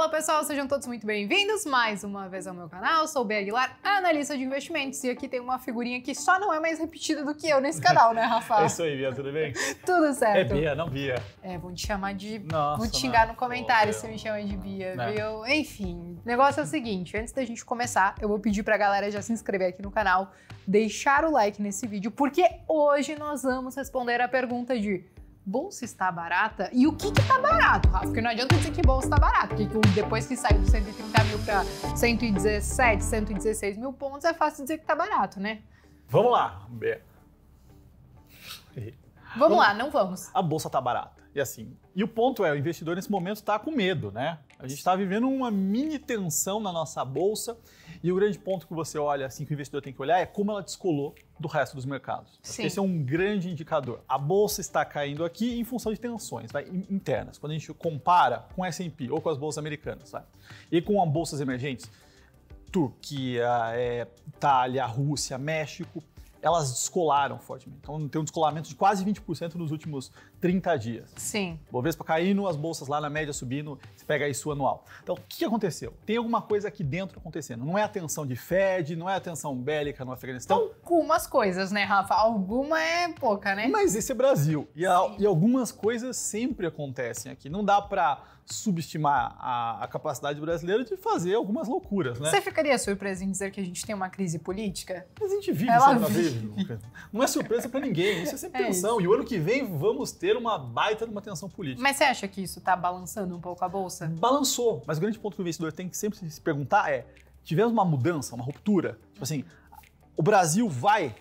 Fala pessoal, sejam todos muito bem-vindos mais uma vez ao meu canal. Eu sou o B. Aguilar, analista de investimentos, e aqui tem uma figurinha que só não é mais repetida do que eu nesse canal, né, Rafa? é isso aí, Bia, tudo bem? tudo certo. É Bia, não Bia. É, vão te chamar de. Nossa, vou te xingar não. no comentário se me chamam de Bia, não. Né? viu? Enfim, o negócio é o seguinte: antes da gente começar, eu vou pedir pra galera já se inscrever aqui no canal, deixar o like nesse vídeo, porque hoje nós vamos responder a pergunta de bolsa está barata e o que que tá barato, Rafa? Porque não adianta dizer que bolsa está barato, porque depois que sai dos 130 mil para 117, 116 mil pontos, é fácil dizer que está barato, né? Vamos lá. Vamos, vamos lá, não vamos. A bolsa está barata. E assim, e o ponto é, o investidor nesse momento está com medo, né? A gente está vivendo uma mini tensão na nossa bolsa e o grande ponto que você olha, assim, que o investidor tem que olhar é como ela descolou do resto dos mercados. Sim. Esse é um grande indicador. A bolsa está caindo aqui em função de tensões internas. Quando a gente compara com S&P ou com as bolsas americanas, e com as bolsas emergentes, Turquia, é, Itália, Rússia, México, elas descolaram fortemente. Então, tem um descolamento de quase 20% nos últimos 30 dias. Sim. Bovespa caindo, as bolsas lá na média subindo, você pega isso anual. Então, o que aconteceu? Tem alguma coisa aqui dentro acontecendo. Não é a tensão de Fed, não é a tensão bélica no Afeganistão. Algumas coisas, né, Rafa? Alguma é pouca, né? Mas esse é Brasil. E, a, e algumas coisas sempre acontecem aqui. Não dá para subestimar a, a, capacidade brasileira de fazer algumas loucuras, né? Você ficaria surpreso em dizer que a gente tem uma crise política? Mas a gente vive, Ela vive. Não é surpresa para ninguém, isso é sempre é tensão. Isso. E o ano que vem vamos ter ter uma baita de uma tensão política. Mas você acha que isso está balançando um pouco a bolsa? Balançou, mas o grande ponto que o investidor tem que sempre se perguntar é: tivemos uma mudança, uma ruptura? Tipo assim, o Brasil vai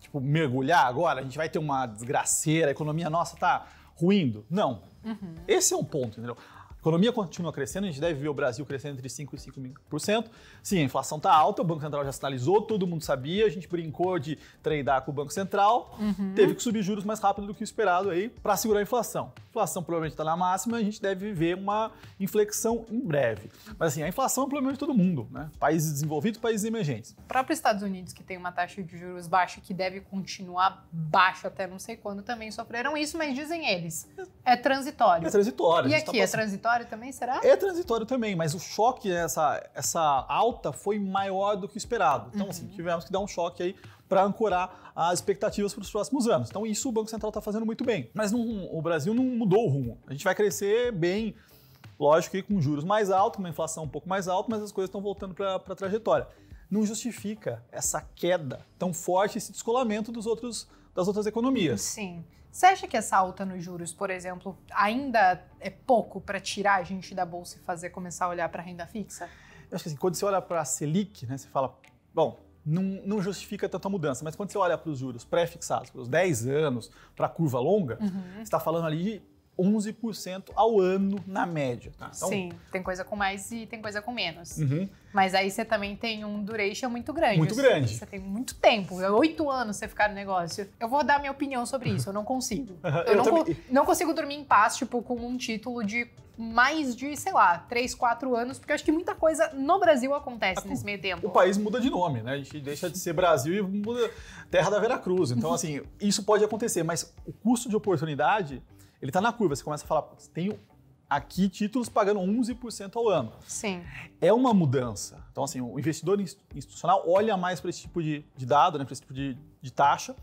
tipo, mergulhar agora? A gente vai ter uma desgraceira, a economia nossa está ruindo? Não. Uhum. Esse é um ponto, entendeu? economia continua crescendo, a gente deve ver o Brasil crescendo entre 5% e 5%. Sim, a inflação está alta, o Banco Central já sinalizou, todo mundo sabia, a gente brincou de treinar com o Banco Central, uhum. teve que subir juros mais rápido do que o esperado aí para segurar a inflação. A inflação provavelmente está na máxima, a gente deve ver uma inflexão em breve. Mas assim, a inflação é um problema de todo mundo, né? Países desenvolvidos, países emergentes. O próprio Estados Unidos, que tem uma taxa de juros baixa que deve continuar baixa até não sei quando, também sofreram isso, mas dizem eles, é transitório. É transitório. E tá aqui tá passando... é transitório? transitório também, será? É transitório também, mas o choque, essa, essa alta foi maior do que o esperado. Então, assim, uhum. assim, tivemos que dar um choque aí para ancorar as expectativas para os próximos anos. Então, isso o Banco Central está fazendo muito bem. Mas não, o Brasil não mudou o rumo. A gente vai crescer bem, lógico que com juros mais altos, uma inflação um pouco mais alta, mas as coisas estão voltando para a trajetória. Não justifica essa queda tão forte, esse descolamento dos outros das outras economias. Sim. Você acha que essa alta nos juros, por exemplo, ainda é pouco para tirar a gente da bolsa e fazer começar a olhar para a renda fixa? Eu acho que assim, quando você olha para a Selic, né, você fala, bom, não, não, justifica tanta mudança, mas quando você olha para os juros pré-fixados, para os 10 anos, para a curva longa, uhum. você está falando ali 11% ao ano na média. Tá? Então, Sim, tem coisa com mais e tem coisa com menos. Uhum. Mas aí você também tem um duration muito grande. Muito você, grande. Você tem muito tempo, é oito anos você ficar no negócio. Eu vou dar minha opinião sobre isso, eu não consigo. eu, eu não, co não, consigo dormir em paz, tipo, com um título de mais de, sei lá, 3, 4 anos, porque acho que muita coisa no Brasil acontece nesse meio tempo. O país muda de nome, né? A gente deixa de ser Brasil e muda Terra da Vera Cruz Então, assim, isso pode acontecer, mas o custo de oportunidade, ele tá na curva. Você começa a falar, tenho aqui títulos pagando 11% ao ano. Sim. É uma mudança. Então, assim, o investidor institucional olha mais para esse tipo de, de dado, né, para esse tipo de, de taxa,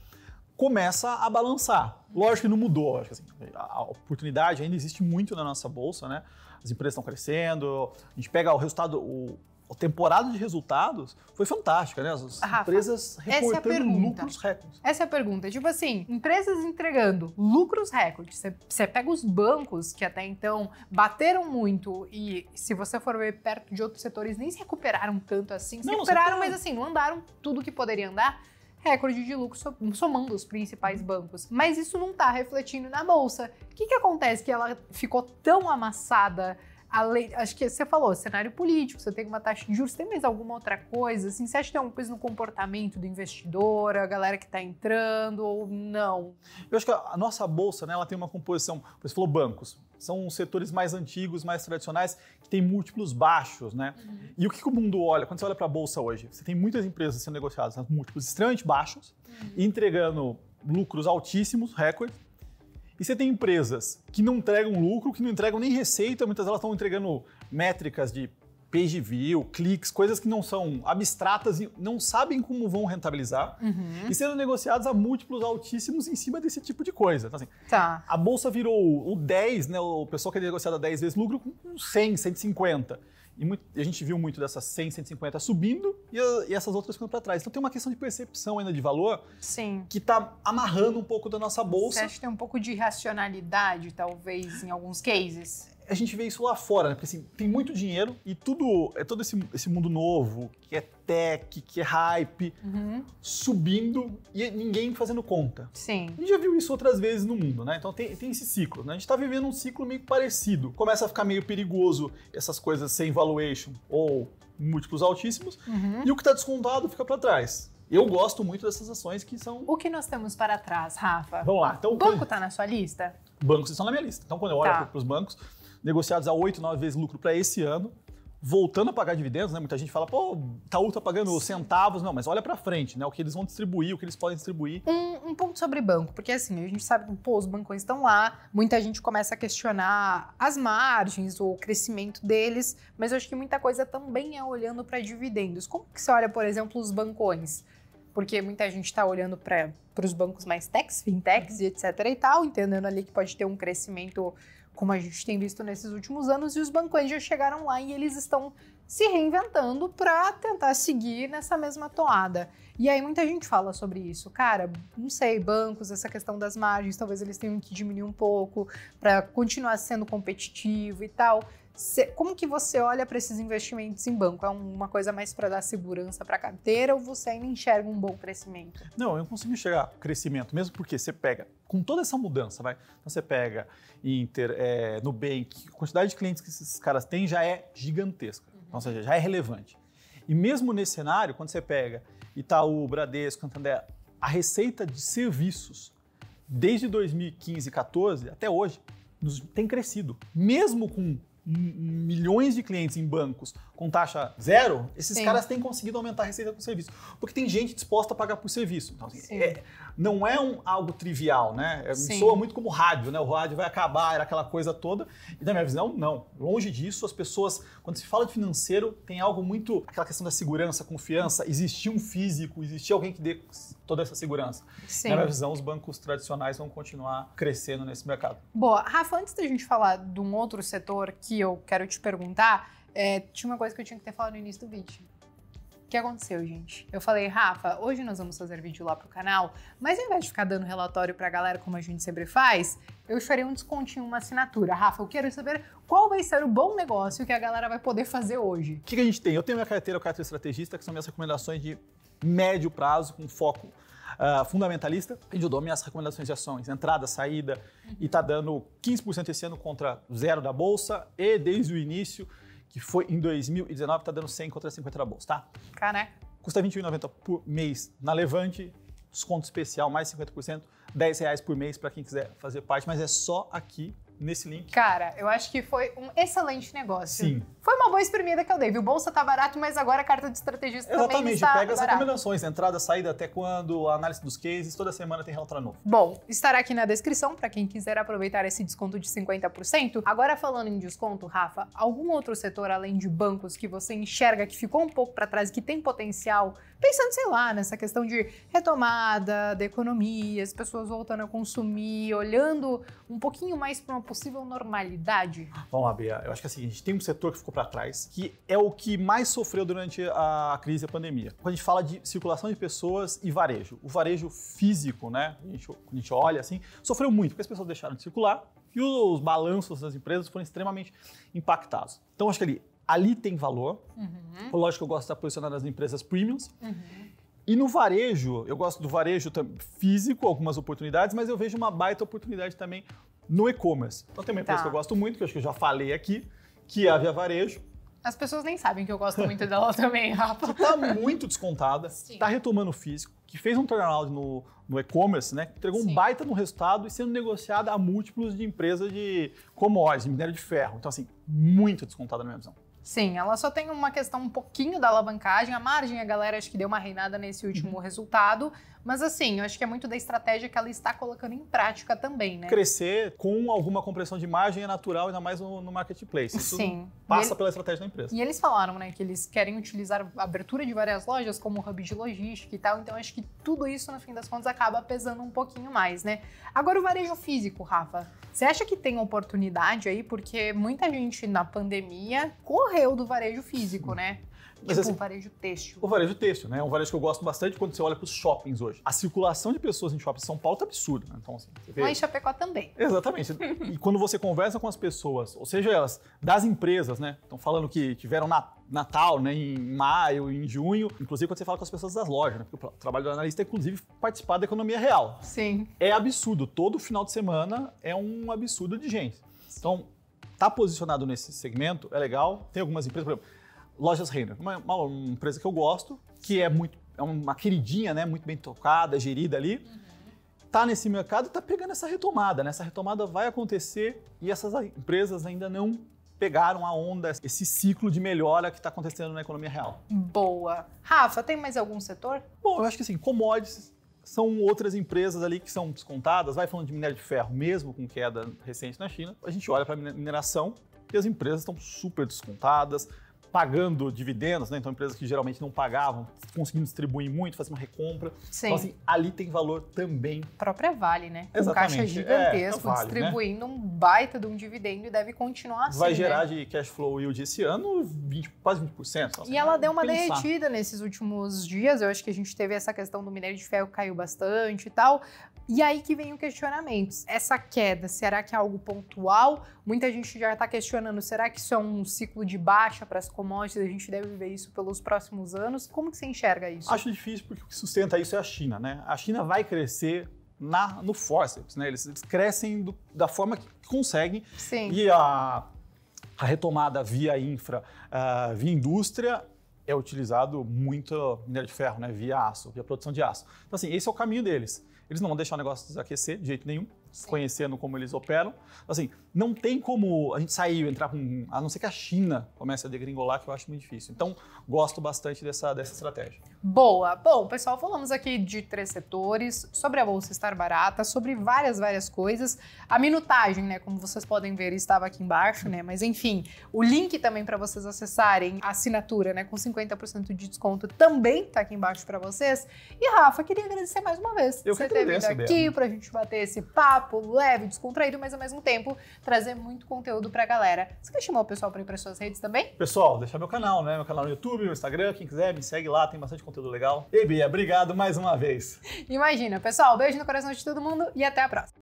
começa a balançar. Lógico que não mudou, acho que assim, a oportunidade ainda existe muito na nossa bolsa, né? As empresas estão crescendo, a gente pega o resultado, o, a temporada de resultados foi fantástica, né? As ah, Rafa, empresas reportando é lucros recordes. Essa é a pergunta. Tipo assim, empresas entregando lucros recordes. Você pega os bancos que até então bateram muito e, se você for ver perto de outros setores, nem se recuperaram tanto assim. Se não, recuperaram, tá... mas assim, não andaram tudo que poderia andar recorde de lucro somando os principais bancos. Mas isso não está refletindo na bolsa. O que, que acontece que ela ficou tão amassada? acho que você falou, cenário político, você tem uma taxa de juros, tem mais alguma outra coisa? Assim, você acha que tem alguma coisa no comportamento do investidor, a galera que está entrando ou não? Eu acho que a nossa bolsa, né, ela tem uma composição, você falou bancos, são setores mais antigos, mais tradicionais, que têm múltiplos baixos, né? Uhum. E o que, o mundo olha, quando você olha para a bolsa hoje, você tem muitas empresas sendo negociadas a múltiplos extremamente baixos, uhum. entregando lucros altíssimos, recordes, e você tem empresas que não entregam lucro, que não entregam nem receita, muitas delas estão entregando métricas de page view, cliques, coisas que não são abstratas e não sabem como vão rentabilizar uhum. e sendo negociados a múltiplos altíssimos em cima desse tipo de coisa. Então, assim, tá. A bolsa virou o 10, né, o pessoal quer negociar a 10 vezes lucro com 100, 150. E, muito, e a gente viu muito dessas 100, 150 subindo e, e essas outras ficando para trás. Então tem uma questão de percepção ainda de valor Sim. que está amarrando um pouco da nossa bolsa. Você acha que tem um pouco de racionalidade talvez, em alguns cases? a gente vê isso lá fora, né? Porque assim, tem muito dinheiro e tudo, é todo esse, esse mundo novo, que é tech, que é hype, uhum. subindo e ninguém fazendo conta. Sim. A gente já viu isso outras vezes no mundo, né? Então tem, tem esse ciclo, né? A gente está vivendo um ciclo meio parecido. Começa a ficar meio perigoso essas coisas sem valuation ou múltiplos altíssimos uhum. e o que está descontado fica para trás. Eu gosto muito dessas ações que são. O que nós temos para trás, Rafa? Vamos lá. Então, o banco está na sua lista? Bancos estão na minha lista. Então, quando eu olho tá. para os bancos, negociados a 8, 9 vezes lucro para esse ano, voltando a pagar dividendos, né? Muita gente fala, pô, Itaú tá pagando centavos, não, mas olha para frente, né? O que eles vão distribuir, o que eles podem distribuir. Um, um, ponto sobre banco, porque assim, a gente sabe que, pô, os bancões estão lá, muita gente começa a questionar as margens, o crescimento deles, mas eu acho que muita coisa também é olhando para dividendos. Como que você olha, por exemplo, os bancões? Porque muita gente está olhando para os bancos mais techs, fintechs e etc e tal, entendendo ali que pode ter um crescimento como a gente tem visto nesses últimos anos, e os bancões já chegaram lá e eles estão se reinventando para tentar seguir nessa mesma toada. E aí muita gente fala sobre isso, cara, não sei, bancos, essa questão das margens, talvez eles tenham que diminuir um pouco para continuar sendo competitivo e tal como que você olha para esses investimentos em banco? É uma coisa mais para dar segurança para a carteira ou você ainda enxerga um bom crescimento? Não, eu consigo enxergar crescimento, mesmo porque você pega, com toda essa mudança, vai, então você pega Inter, é, Nubank, a quantidade de clientes que esses caras têm já é gigantesca, uhum. ou seja, já é relevante. E mesmo nesse cenário, quando você pega Itaú, Bradesco, Santander, a receita de serviços desde 2015, 14 até hoje, tem crescido, mesmo com milhões de clientes em bancos com taxa zero, esses Sim. caras têm conseguido aumentar a receita com serviço. Porque tem gente disposta a pagar por serviço. Então, assim, é, não é um, algo trivial, né? É, soa muito como rádio, né? O rádio vai acabar, era aquela coisa toda. E na minha visão, não. Longe disso, as pessoas, quando se fala de financeiro, tem algo muito. aquela questão da segurança, confiança, existir um físico, existir alguém que dê toda essa segurança. Sim. Na minha visão, os bancos tradicionais vão continuar crescendo nesse mercado. Boa. Rafa, antes da gente falar de um outro setor que eu quero te perguntar, é, tinha uma coisa que eu tinha que ter falado no início do vídeo. O que aconteceu, gente? Eu falei, Rafa, hoje nós vamos fazer vídeo lá pro canal, mas ao invés de ficar dando relatório pra galera como a gente sempre faz, eu farei um descontinho, uma assinatura. Rafa, eu quero saber qual vai ser o bom negócio que a galera vai poder fazer hoje. O que, que a gente tem? Eu tenho minha carteira, o carteira estrategista, que são minhas recomendações de médio prazo, com foco uh, fundamentalista, e eu dou minhas recomendações de ações, entrada, saída, e tá dando 15% esse ano contra zero da Bolsa, e desde o início, que foi em 2019, tá dando 100 contra 50 da Bolsa, tá? Caraca. Né? Custa 21,90 por mês na Levante, desconto especial, mais 50%, R$ reais por mês para quem quiser fazer parte, mas é só aqui nesse link. Cara, eu acho que foi um excelente negócio. Sim. Foi uma boa espremida que eu dei, viu? Bolsa tá barato, mas agora a carta de estrategista Exatamente, também está pega as recomendações, entrada, saída, até quando, a análise dos cases, toda semana tem Realtra novo. Bom, estará aqui na descrição para quem quiser aproveitar esse desconto de 50%. Agora falando em desconto, Rafa, algum outro setor além de bancos que você enxerga que ficou um pouco para trás, que tem potencial, pensando, sei lá, nessa questão de retomada da economia, as pessoas voltando a consumir, olhando um pouquinho mais para uma possível normalidade? Vamos lá, Bia. Eu acho que é o seguinte, tem um setor que ficou para trás, que é o que mais sofreu durante a crise e a pandemia. Quando a gente fala de circulação de pessoas e varejo, o varejo físico, né? A gente, a gente olha assim, sofreu muito, porque as pessoas deixaram de circular e os balanços das empresas foram extremamente impactados. Então, acho que ali, ali tem valor. Uhum. Lógico que eu gosto de estar posicionado nas empresas premiums. Uhum. E no varejo, eu gosto do varejo físico, algumas oportunidades, mas eu vejo uma baita oportunidade também no e-commerce. Então tem uma empresa tá. que eu gosto muito, que eu acho que eu já falei aqui, que é a Via Varejo. As pessoas nem sabem que eu gosto muito dela também, Rafa. Que tá muito descontada, Sim. tá retomando o físico, que fez um turnaround no, no e-commerce, né? Que entregou Sim. um baita no resultado e sendo negociada a múltiplos de empresa de commodities, de minério de ferro. Então, assim, muito descontada na minha visão. Sim, ela só tem uma questão um pouquinho da alavancagem. A margem, a galera acho que deu uma reinada nesse último uhum. resultado, mas assim, eu acho que é muito da estratégia que ela está colocando em prática também, né? Crescer com alguma compressão de margem é natural, ainda mais no, no marketplace. Isso Sim. passa ele... pela estratégia da empresa. E eles falaram, né, que eles querem utilizar a abertura de várias lojas como hub de logística e tal. Então acho que tudo isso, no fim das contas, acaba pesando um pouquinho mais, né? Agora o varejo físico, Rafa. Você acha que tem oportunidade aí? Porque muita gente na pandemia correu do varejo físico, né? Mas, tipo assim, um varejo têxtil. O varejo têxtil, né? É um varejo que eu gosto bastante quando você olha para os shoppings hoje. A circulação de pessoas em shopping em São Paulo tá absurda, né? Então, assim, você vê... Mas em Chapecó também. Exatamente. e quando você conversa com as pessoas, ou seja, elas das empresas, né? Estão falando que tiveram na Natal, né, em maio, em junho, inclusive quando você fala com as pessoas das lojas, né, porque o trabalho do analista é inclusive participar da economia real. Sim. É absurdo, todo final de semana é um absurdo de gente. Então, tá posicionado nesse segmento é legal. Tem algumas empresas, por exemplo, Lojas Renner, uma, uma, empresa que eu gosto, que é muito é uma queridinha, né, muito bem tocada, gerida ali. Uhum. Tá nesse mercado, tá pegando essa retomada, né? Essa retomada vai acontecer e essas empresas ainda não pegaram a onda, esse ciclo de melhora que está acontecendo na economia real. Boa. Rafa, tem mais algum setor? Bom, eu acho que assim, commodities são outras empresas ali que são descontadas. Vai falando de minério de ferro, mesmo com queda recente na China, a gente olha para a mineração e as empresas estão super descontadas pagando dividendos, né? Então, empresas que geralmente não pagavam, conseguindo distribuir muito, fazer uma recompra. Sim. Então, assim, ali tem valor também. A própria Vale, né? Exatamente. Um caixa é, gigantesco, é, vale, né? distribuindo né? um baita de um dividendo e deve continuar assim. Vai né? gerar né? de cash flow yield esse ano 20, quase 20%. Assim, e ela deu uma pensar. derretida nesses últimos dias. Eu acho que a gente teve essa questão do minério de ferro caiu bastante e tal, e aí que vem o questionamento. Essa queda, será que é algo pontual? Muita gente já está questionando, será que isso é um ciclo de baixa para as commodities? A gente deve ver isso pelos próximos anos? Como que você enxerga isso? Acho difícil porque o que sustenta isso é a China, né? A China vai crescer na, no forceps, né? Eles, eles crescem do, da forma que conseguem. Sim. E a, a retomada via infra, uh, via indústria, é utilizado muito minério de ferro, né, via aço, via produção de aço. Então, assim, esse é o caminho deles. Eles não vão deixar o negócio desaquecer de jeito nenhum. Sim. conhecendo como eles operam. Assim, não tem como a gente sair, entrar com. A não ser que a China comece a degringolar, que eu acho muito difícil. Então, gosto bastante dessa, dessa estratégia. Boa. Bom, pessoal, falamos aqui de três setores, sobre a bolsa estar barata, sobre várias, várias coisas. A minutagem, né, como vocês podem ver, estava aqui embaixo, né? Mas enfim, o link também para vocês acessarem a assinatura, né, com 50% de desconto também está aqui embaixo para vocês. E Rafa, queria agradecer mais uma vez eu você ter vindo aqui para a gente bater esse papo papo leve, descontraído, mas ao mesmo tempo trazer muito conteúdo pra galera. Você quer chamar o pessoal pra ir pras suas redes também? Pessoal, deixar meu canal, né? Meu canal no YouTube, no Instagram, quem quiser me segue lá, tem bastante conteúdo legal. E Bia, obrigado mais uma vez. Imagina, pessoal, beijo no coração de todo mundo e até a próxima.